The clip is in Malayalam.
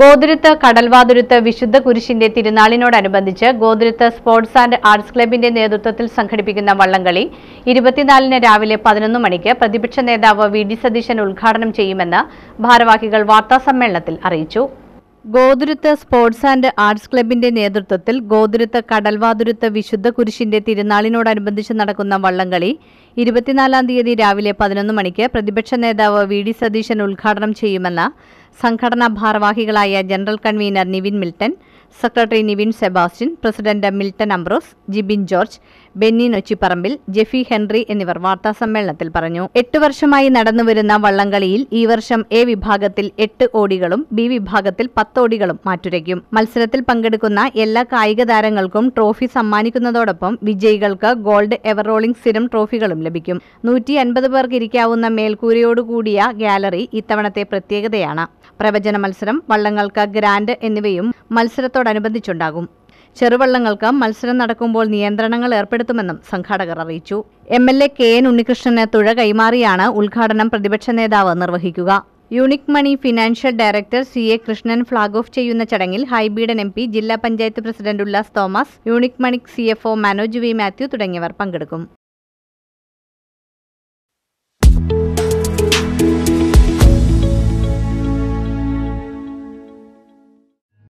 ഗോതിരുത്ത് കടൽവാതുരുത്ത് വിശുദ്ധ കുരിശിന്റെ തിരുനാളിനോടനുബന്ധിച്ച് ഗോതിരുത്ത് സ്പോർട്സ് ആൻഡ് ആർട്സ് ക്ലബിന്റെ നേതൃത്വത്തിൽ സംഘടിപ്പിക്കുന്ന വള്ളംകളി ഇരുപത്തിനാലിന് രാവിലെ പതിനൊന്ന് മണിക്ക് പ്രതിപക്ഷ നേതാവ് വി ഡി സതീശൻ ഉദ്ഘാടനം ചെയ്യുമെന്ന് ഭാരവാഹികൾ വാർത്താസമ്മേളനത്തിൽ അറിയിച്ചു ഗോതിരുത്ത് സ്പോർട്സ് ആൻഡ് ആർട്സ് ക്ലബിന്റെ നേതൃത്വത്തിൽ ഗോതിരുത്ത് കടൽവാതുരുത്ത് വിശുദ്ധ കുരിശിന്റെ തിരുനാളിനോടനുബന്ധിച്ച് നടക്കുന്ന വള്ളംകളി ഇരുപത്തിനാലാം തീയതി രാവിലെ പതിനൊന്ന് മണിക്ക് പ്രതിപക്ഷ നേതാവ് വി ഡി സതീശൻ ഉദ്ഘാടനം ചെയ്യുമെന്ന് സംഘടനാ ഭാരവാഹികളായ general convener Nivin Milton secretary Nivin Sebastian president Milton Ambrose Jibin George Benny Nochiparambil Jeffy Henry എന്നിവർ വാർത്താസമ്മേളനത്തിൽ പറഞ്ഞു എട്ട് വർഷമായി നടന്നുവരുന്ന വള്ളംകളിയിൽ ഈ വർഷം എ വിഭാഗത്തിൽ എട്ട് ഓടികളും ബി വിഭാഗത്തിൽ പത്തോടികളും ഓടികളും മാറ്റുരയ്ക്കും മത്സരത്തിൽ പങ്കെടുക്കുന്ന എല്ലാ കായിക താരങ്ങൾക്കും ട്രോഫി സമ്മാനിക്കുന്നതോടൊപ്പം വിജയികൾക്ക് ഗോൾഡ് എവറോളിംഗ് സ്ഥിരം ട്രോഫികളും ലഭിക്കും നൂറ്റി അൻപത് പേർക്ക് ഇരിക്കാവുന്ന മേൽക്കൂരയോടുകൂടിയ ഗ്യാലറി ഇത്തവണത്തെ പ്രത്യേകതയാണ് പ്രവചന മത്സരം വള്ളങ്ങൾക്ക് ഗ്രാൻഡ് എന്നിവയും മത്സരത്തോടനുബന്ധിച്ചുണ്ടാകും ചെറുവള്ളങ്ങൾക്ക് മത്സരം നടക്കുമ്പോൾ നിയന്ത്രണങ്ങൾ ഏർപ്പെടുത്തുമെന്നും സംഘാടകർ അറിയിച്ചു M L A K N ഉണ്ണികൃഷ്ണന് തുഴ കൈമാറിയാണ് ഉദ്ഘാടനം പ്രതിപക്ഷ നേതാവ് നിർവഹിക്കുക unique money financial director C A Krishnan flag off ചെയ്യുന്ന ചടങ്ങിൽ ഹൈബീഡൻ എം പി ജില്ലാ panchayat president Ullas Thomas unique money C F O Manoj V Mathew തുടങ്ങിയവർ പങ്കെടുക്കും